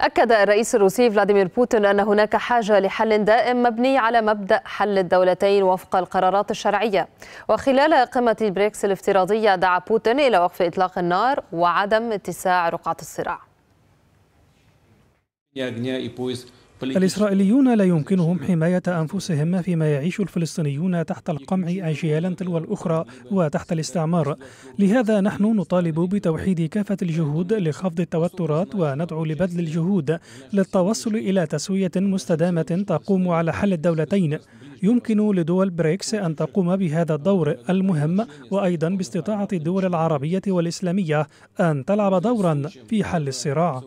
أكد الرئيس الروسي فلاديمير بوتين أن هناك حاجة لحل دائم مبني على مبدأ حل الدولتين وفق القرارات الشرعية وخلال قمة بريكس الافتراضية دعا بوتين إلى وقف إطلاق النار وعدم اتساع رقعة الصراع الإسرائيليون لا يمكنهم حماية أنفسهم فيما يعيش الفلسطينيون تحت القمع أجيالا تلو الأخرى وتحت الاستعمار لهذا نحن نطالب بتوحيد كافة الجهود لخفض التوترات وندعو لبذل الجهود للتوصل إلى تسوية مستدامة تقوم على حل الدولتين يمكن لدول بريكس أن تقوم بهذا الدور المهم وأيضا باستطاعة الدول العربية والإسلامية أن تلعب دورا في حل الصراع